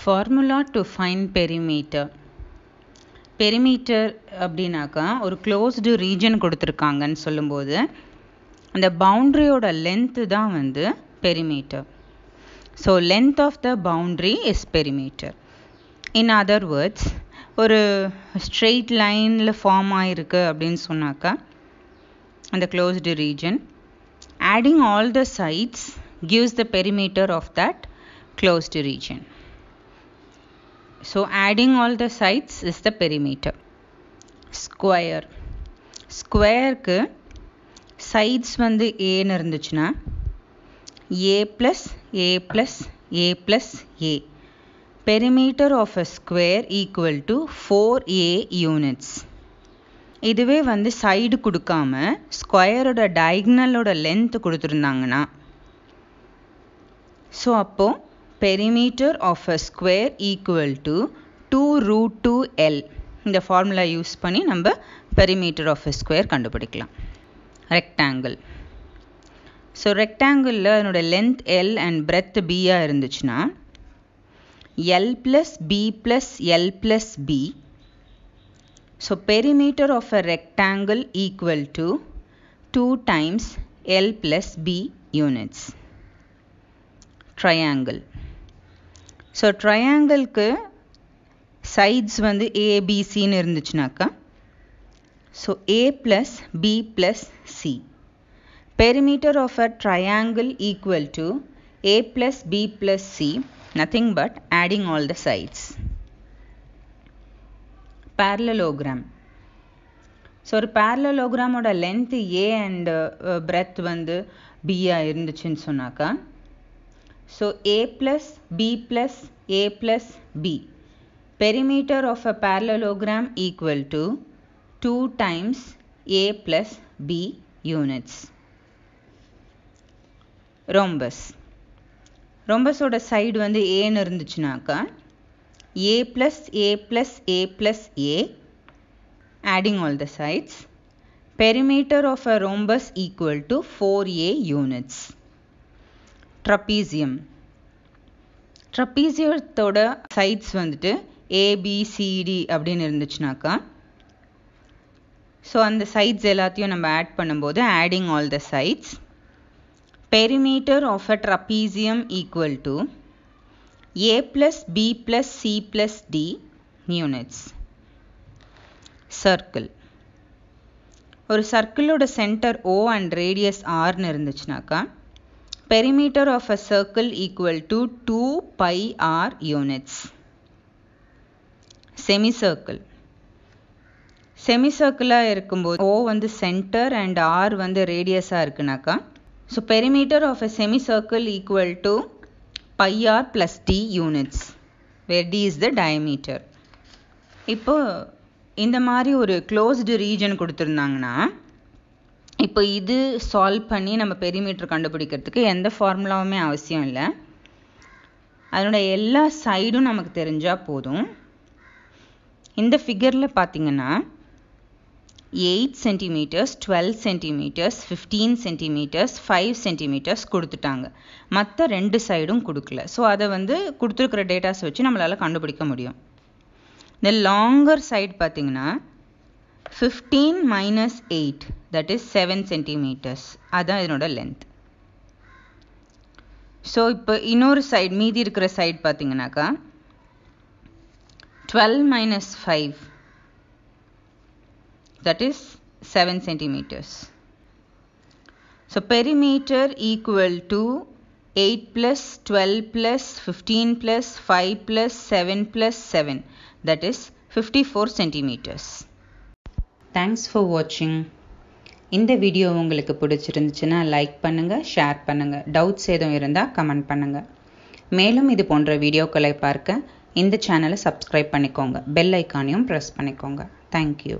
Formula to find perimeter perimeter அப்படின்னாக்கா ஒரு closed region கொடுத்துருக்காங்கன்னு சொல்லும்போது அந்த பவுண்ட்ரியோட லென்த்து தான் வந்து perimeter so length of the boundary is perimeter in other words ஒரு ஸ்ட்ரெயிட் லைனில் ஃபார்ம் ஆகிருக்கு அப்படின்னு சொன்னாக்கா அந்த closed region adding all the sides gives the perimeter of that closed region So adding all the sides is the perimeter. Square ஸ்கொயருக்கு sides வந்து ஏன்னு இருந்துச்சுன்னா A plus A plus A plus A perimeter of a square equal to four A units இதுவே வந்து side கொடுக்காம ஸ்கொயரோட டயக்னலோட length கொடுத்துருந்தாங்கன்னா ஸோ அப்போது perimeter of a square equal to 2 root 2 L இந்த ஃபார்முலா யூஸ் பண்ணி நம்ம பெரிமீட்டர் ஆஃப் a ஸ்கொயர் கண்டுபிடிக்கலாம் ரெக்டாங்கிள் ஸோ ரெக்டாங்கிளில் அதனோட லென்த் எல் அண்ட் பிரெத் பியாக இருந்துச்சுன்னா L plus B plus L plus B so perimeter of a rectangle equal to two times L plus B units triangle so ட்ரையாங்கிள்க்கு sides வந்து ஏபிசின்னு இருந்துச்சுனாக்கா so A plus B plus C perimeter of a triangle equal to A plus B plus C nothing but adding all the sides parallelogram so ஒரு பேரலோகிராமோட length A and breadth வந்து பியாக இருந்துச்சுன்னு சொன்னாக்கா So A plus B plus A plus B. Perimeter of a parallelogram equal to 2 times A plus B units. Rhombus. Rhombus, ரொம்பஸோட side வந்து ஏன்னு இருந்துச்சுனாக்கா A plus a plus a plus a. Adding all the sides. perimeter of a rhombus equal to 4a units. Trapezium ட்ரப்பீசியத்தோட sides வந்துட்டு ABCD அப்படின்னு இருந்துச்சுனாக்கா so அந்த sides எல்லாத்தையும் நம்ம ஆட் பண்ணும்போது adding all the sides perimeter of a trapezium equal to A plus B plus C plus D units circle ஒரு சர்க்கிளோட சென்டர் ஓ அண்ட் ரேடியஸ் ஆர்னு இருந்துச்சுனாக்கா perimeter of a circle equal to two pi R units semicircle semi சர்க்கிளாக இருக்கும்போது O வந்து centre and R வந்து ரேடியஸாக இருக்குனாக்கா so perimeter of a circle equal to pi R plus D units where D is the diameter இப்போ இந்த மாதிரி ஒரு க்ளோஸ்டு ரீஜன் கொடுத்துருந்தாங்கன்னா இப்போ இது சால்வ் பண்ணி நம்ம பெரிமீட்டர் கண்டுபிடிக்கிறதுக்கு எந்த ஃபார்முலாவுமே அவசியம் இல்லை அதனோட எல்லா சைடும் நமக்கு தெரிஞ்சால் போதும் இந்த ஃபிகரில் பார்த்தீங்கன்னா eight centimetres twelve centimetres fifteen centimetres five centimetres கொடுத்துட்டாங்க மற்ற ரெண்டு சைடும் கொடுக்கல ஸோ அதை வந்து கொடுத்துருக்குற டேட்டாஸ் வச்சு நம்மளால் கண்டுபிடிக்க முடியும் இந்த லாங்கர் சைடு பார்த்தீங்கன்னா 15 minus 8 that is 7 centimeters. That is the length. So, inner side, side, 12 minus 5 that is 7 centimeters. So, perimeter equal to 8 plus 12 plus 15 plus 5 plus 7 plus 7 that is 54 centimeters. Thanks for வாட்சிங் இந்த video உங்களுக்கு பிடிச்சிருந்துச்சுன்னா like பண்ணுங்கள் share பண்ணுங்கள் doubts எதுவும் இருந்தால் comment பண்ணுங்கள் மேலும் இது போன்ற வீடியோக்களை பார்க்க இந்த சேனலை சப்ஸ்கிரைப் பண்ணிக்கோங்க பெல் ஐக்கானையும் ப்ரெஸ் பண்ணிக்கோங்க தேங்க்யூ